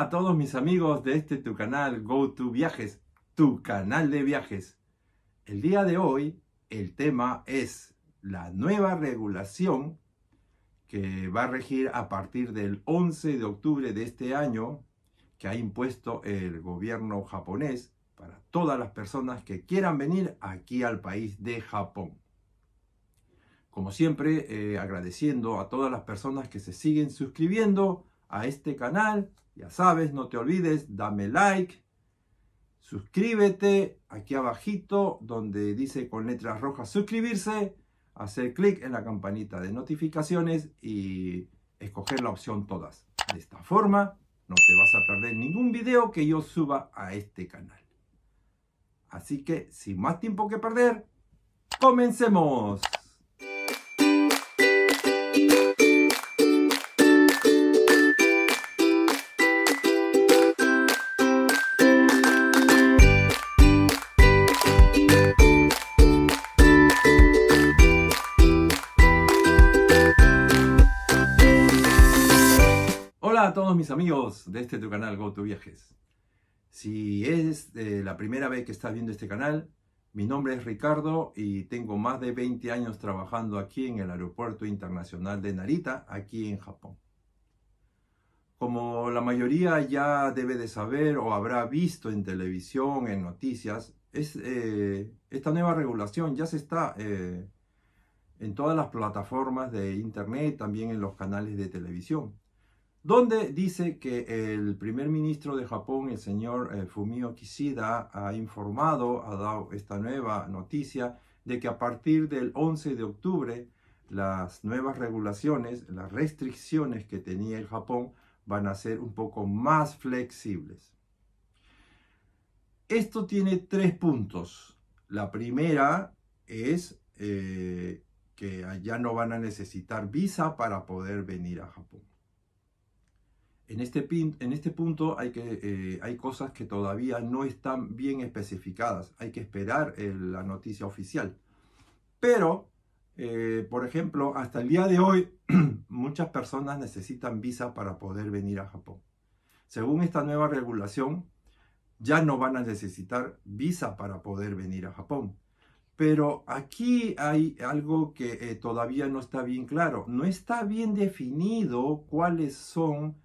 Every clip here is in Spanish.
a todos mis amigos de este tu canal go to Viajes, tu canal de viajes. El día de hoy el tema es la nueva regulación que va a regir a partir del 11 de octubre de este año que ha impuesto el gobierno japonés para todas las personas que quieran venir aquí al país de Japón. Como siempre, eh, agradeciendo a todas las personas que se siguen suscribiendo a este canal ya sabes, no te olvides, dame like, suscríbete aquí abajito donde dice con letras rojas suscribirse, hacer clic en la campanita de notificaciones y escoger la opción todas. De esta forma no te vas a perder ningún video que yo suba a este canal. Así que sin más tiempo que perder, comencemos. de este tu canal viajes Si es eh, la primera vez que estás viendo este canal, mi nombre es Ricardo y tengo más de 20 años trabajando aquí en el Aeropuerto Internacional de Narita, aquí en Japón. Como la mayoría ya debe de saber o habrá visto en televisión, en noticias, es, eh, esta nueva regulación ya se está eh, en todas las plataformas de internet, también en los canales de televisión donde dice que el primer ministro de Japón, el señor eh, Fumio Kishida, ha informado, ha dado esta nueva noticia de que a partir del 11 de octubre las nuevas regulaciones, las restricciones que tenía el Japón van a ser un poco más flexibles. Esto tiene tres puntos. La primera es eh, que ya no van a necesitar visa para poder venir a Japón. En este, en este punto hay, que, eh, hay cosas que todavía no están bien especificadas. Hay que esperar eh, la noticia oficial. Pero, eh, por ejemplo, hasta el día de hoy, muchas personas necesitan visa para poder venir a Japón. Según esta nueva regulación, ya no van a necesitar visa para poder venir a Japón. Pero aquí hay algo que todavía no está bien claro. No está bien definido cuáles son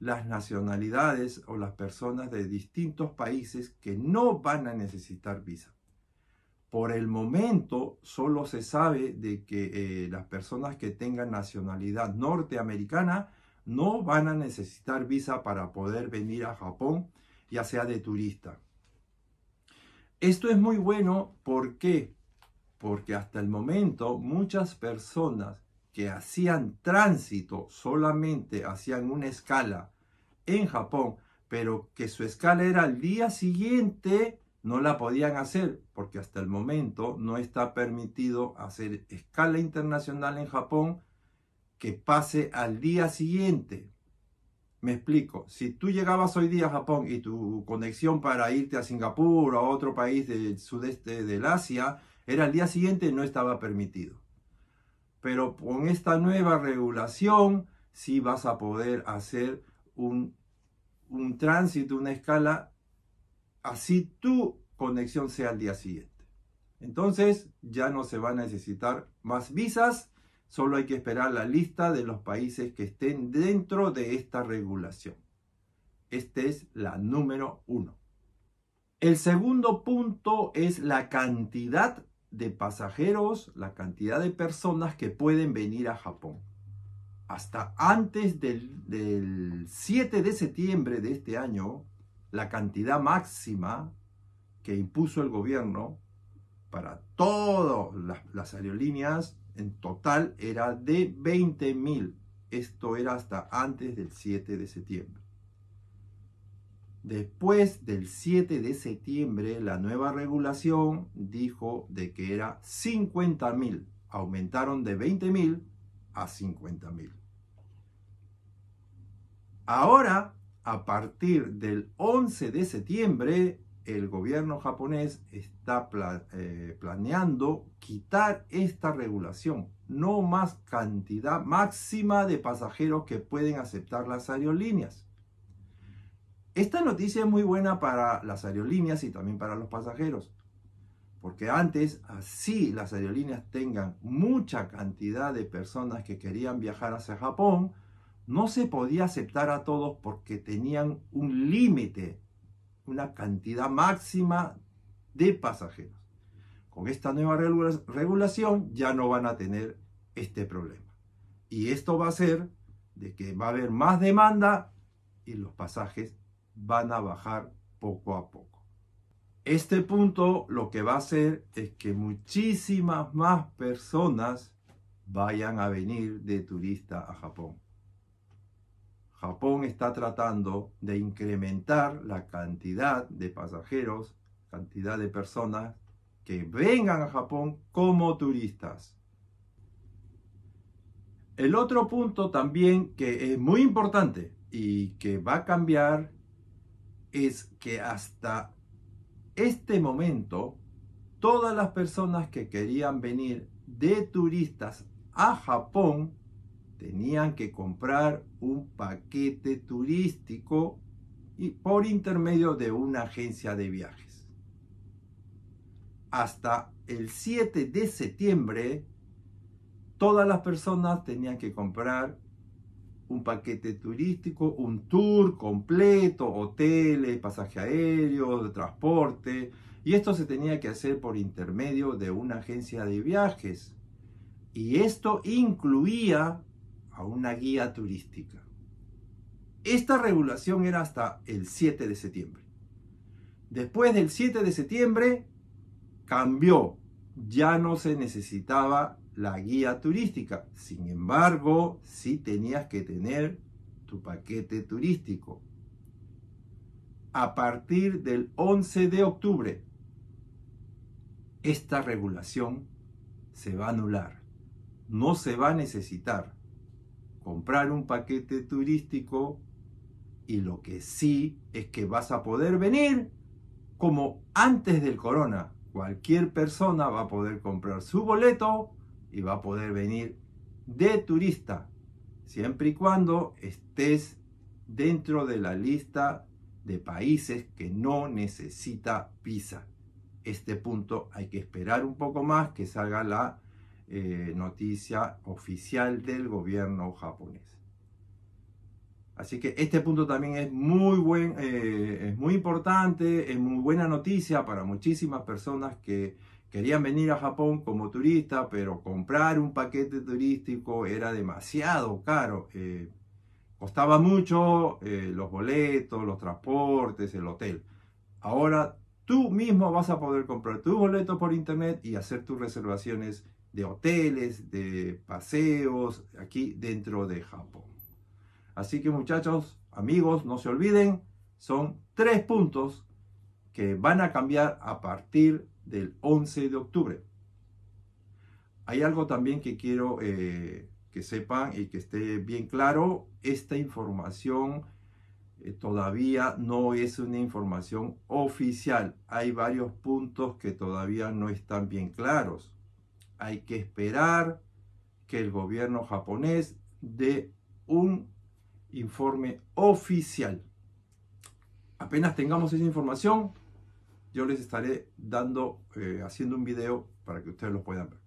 las nacionalidades o las personas de distintos países que no van a necesitar visa. Por el momento solo se sabe de que eh, las personas que tengan nacionalidad norteamericana no van a necesitar visa para poder venir a Japón, ya sea de turista. Esto es muy bueno, ¿por Porque hasta el momento muchas personas que hacían tránsito, solamente hacían una escala en Japón, pero que su escala era al día siguiente, no la podían hacer, porque hasta el momento no está permitido hacer escala internacional en Japón que pase al día siguiente. Me explico, si tú llegabas hoy día a Japón y tu conexión para irte a Singapur o a otro país del sudeste del Asia era al día siguiente, no estaba permitido pero con esta nueva regulación sí vas a poder hacer un, tránsito, una escala, así tu conexión sea al día siguiente. Entonces ya no se van a necesitar más visas, solo hay que esperar la lista de los países que estén dentro de esta regulación. Esta es la número uno. El segundo punto es la cantidad de pasajeros, la cantidad de personas que pueden venir a Japón. Hasta antes del, 7 de septiembre de este año, la cantidad máxima que impuso el gobierno para todas las, las aerolíneas en total era de 20.000. Esto era hasta antes del 7 de septiembre. Después del 7 de septiembre, la nueva regulación dijo de que era 50.000. Aumentaron de 20.000 a 50.000. Ahora, a partir del 11 de septiembre, el gobierno japonés está eh, planeando quitar esta regulación. No más cantidad máxima de pasajeros que pueden aceptar las aerolíneas. Esta noticia es muy buena para las aerolíneas y también para los pasajeros, porque antes así las aerolíneas tengan mucha cantidad de personas que querían viajar hacia Japón, no se podía aceptar a todos porque tenían un límite, una cantidad máxima de pasajeros. Con esta nueva regulación ya no van a tener este problema. Y esto va a ser de que va a haber más demanda y los pasajes van a bajar poco a poco. Este punto lo que va a hacer es que muchísimas más personas vayan a venir de turista a Japón. Japón está tratando de incrementar la cantidad de pasajeros, cantidad de personas que vengan a Japón como turistas. El otro punto también que es muy importante y que va a cambiar es que hasta este momento todas las personas que querían venir de turistas a Japón tenían que comprar un paquete turístico y por intermedio de una agencia de viajes. Hasta el 7 de septiembre, todas las personas tenían que comprar un paquete turístico, un tour completo, hoteles, pasaje aéreo, transporte, y esto se tenía que hacer por intermedio de una agencia de viajes. Y esto incluía a una guía turística. Esta regulación era hasta el 7 de septiembre. Después del 7 de septiembre cambió. Ya no se necesitaba la guía turística. Sin embargo, si tenías que tener tu paquete turístico. A partir del 11 de octubre, esta regulación se va a anular. No se va a necesitar comprar un paquete turístico y lo que sí es que vas a poder venir como antes del corona. Cualquier persona va a poder comprar su boleto y va a poder venir de turista, siempre y cuando estés dentro de la lista de países que no necesita visa. Este punto hay que esperar un poco más que salga la eh, noticia oficial del gobierno japonés. Así que este punto también es muy buen, eh, es muy importante, es muy buena noticia para muchísimas personas que Querían venir a Japón como turista, pero comprar un paquete turístico era demasiado caro. Eh, costaba mucho eh, los boletos, los transportes, el hotel. Ahora tú mismo vas a poder comprar tus boletos por internet y hacer tus reservaciones de hoteles, de paseos aquí dentro de Japón. Así que muchachos, amigos, no se olviden, son tres puntos que van a cambiar a partir de del 11 de octubre. Hay algo también que quiero eh, que sepan y que esté bien claro. Esta información eh, todavía no es una información oficial. Hay varios puntos que todavía no están bien claros. Hay que esperar que el gobierno japonés dé un informe oficial. Apenas tengamos esa información, yo les estaré dando, eh, haciendo un video para que ustedes lo puedan ver.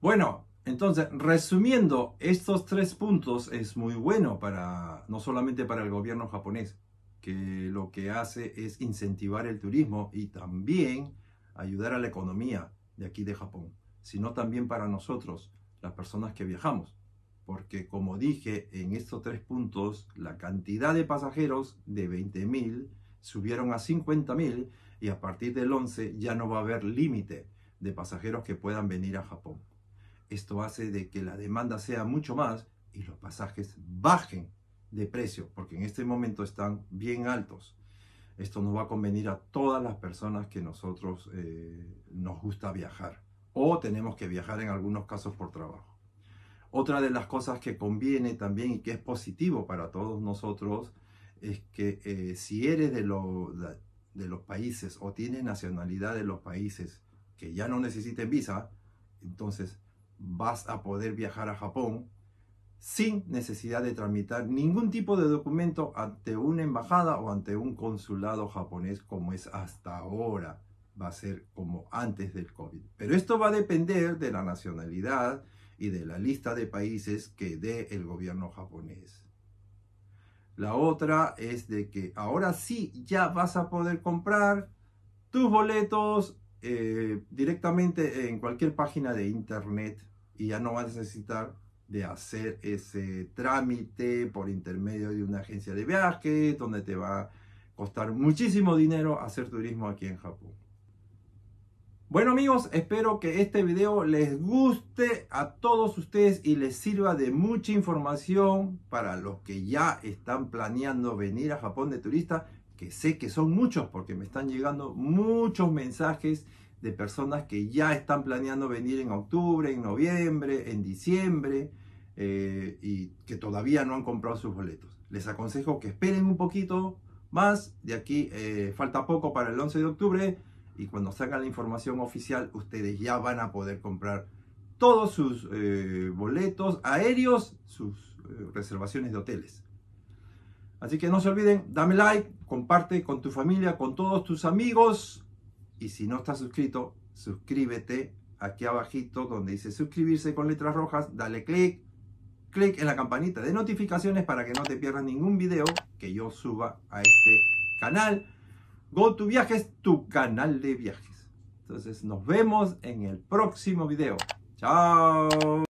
Bueno, entonces, resumiendo, estos tres puntos es muy bueno para, no solamente para el gobierno japonés, que lo que hace es incentivar el turismo y también ayudar a la economía de aquí de Japón, sino también para nosotros, las personas que viajamos. Porque como dije, en estos tres puntos, la cantidad de pasajeros de 20.000 subieron a 50.000 y a partir del 11 ya no va a haber límite de pasajeros que puedan venir a Japón. Esto hace de que la demanda sea mucho más y los pasajes bajen de precio, porque en este momento están bien altos. Esto nos va a convenir a todas las personas que nosotros eh, nos gusta viajar o tenemos que viajar en algunos casos por trabajo. Otra de las cosas que conviene también y que es positivo para todos nosotros es que eh, si eres de, de los países o tienes nacionalidad de los países que ya no necesiten visa, entonces vas a poder viajar a Japón sin necesidad de tramitar ningún tipo de documento ante una embajada o ante un consulado japonés como es hasta ahora. Va a ser como antes del COVID. Pero esto va a depender de la nacionalidad y de la lista de países que dé el gobierno japonés. La otra es de que ahora sí ya vas a poder comprar tus boletos eh, directamente en cualquier página de internet y ya no vas a necesitar de hacer ese trámite por intermedio de una agencia de viaje donde te va a costar muchísimo dinero hacer turismo aquí en Japón. Bueno amigos, espero que este video les guste a todos ustedes y les sirva de mucha información para los que ya están planeando venir a Japón de turista, que sé que son muchos porque me están llegando muchos mensajes de personas que ya están planeando venir en octubre, en noviembre, en diciembre eh, y que todavía no han comprado sus boletos. Les aconsejo que esperen un poquito más, de aquí eh, falta poco para el 11 de octubre y cuando sacan la información oficial ustedes ya van a poder comprar todos sus eh, boletos aéreos, sus eh, reservaciones de hoteles. Así que no se olviden, dame like, comparte con tu familia, con todos tus amigos. Y si no estás suscrito, suscríbete aquí abajito donde dice suscribirse con letras rojas, dale click, click en la campanita de notificaciones para que no te pierdas ningún video que yo suba a este canal. Go Viajes, tu canal de viajes. Entonces nos vemos en el próximo video. Chao.